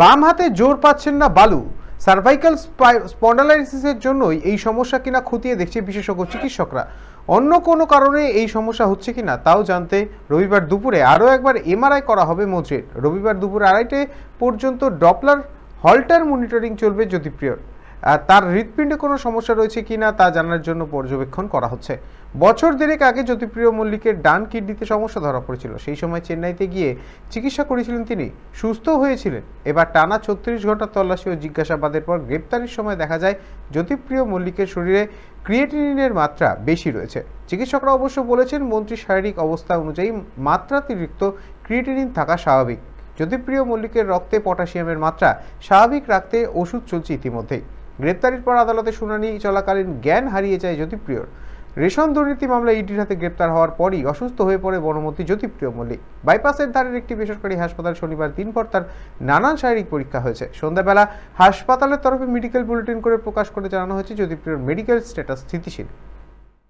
বাম হাতে জোর পাচ্ছেন না বালু সার্ভাইকাল স্পন্ডালাইসিসের জন্যই এই সমস্যা কিনা খুঁটিয়ে দেখছে বিশেষজ্ঞ চিকিৎসকরা অন্য কোনো কারণে এই সমস্যা হচ্ছে কিনা তাও জানতে রবিবার দুপুরে আরও একবার এমআরআই করা হবে মজরির রবিবার দুপুর আড়াইটে পর্যন্ত ডপলার হল্টার মনিটরিং চলবে জ্যোতিপ্রিয়র তার হৃৎপিণ্ডে কোনো সমস্যা রয়েছে কি না তা জানার জন্য পর্যবেক্ষণ করা হচ্ছে বছর দেড়েক আগে জ্যোতিপ্রিয় মল্লিকের ডান কিডনিতে সমস্যা ধরা পড়েছিল সেই সময় চেন্নাইতে গিয়ে চিকিৎসা করেছিলেন তিনি সুস্থ হয়েছিলেন এবার টানা ছত্রিশ ঘন্টা তল্লাশি ও জিজ্ঞাসাবাদের পর গ্রেপ্তারির সময় দেখা যায় জ্যোতিপ্রিয় মল্লিকের শরীরে ক্রিয়েটিনের মাত্রা বেশি রয়েছে চিকিৎসকরা অবশ্য বলেছেন মন্ত্রীর শারীরিক অবস্থা অনুযায়ী মাত্রাতিরিক্ত ক্রিয়েটিনিন থাকা স্বাভাবিক জ্যোতিপ্রিয় মল্লিকের রক্তে পটাশিয়ামের মাত্রা স্বাভাবিক রাখতে ওষুধ চলছে ইতিমধ্যেই গ্রেপ্তারির পর আদালতে শুনানি চলাকালীন জ্ঞান হারিয়ে যায় জ্যোতিপ্রিয়র রেশন দুর্নীতি মামলায় ইডির হাতে গ্রেপ্তার হওয়ার পরই অসুস্থ হয়ে পড়ে বনমতি জ্যোতিপ্রিয় মল্লিক বাইপাসের ধারের একটি বেসরকারি হাসপাতাল শনিবার দিন পর তার নানান শারীরিক পরীক্ষা হয়েছে সন্ধ্যাবেলা হাসপাতালের তরফে মেডিকেল বুলেটিন করে প্রকাশ করে জানানো হয়েছে জ্যোতিপ্রিয়র মেডিকেল স্ট্যাটাস স্থিতিশীল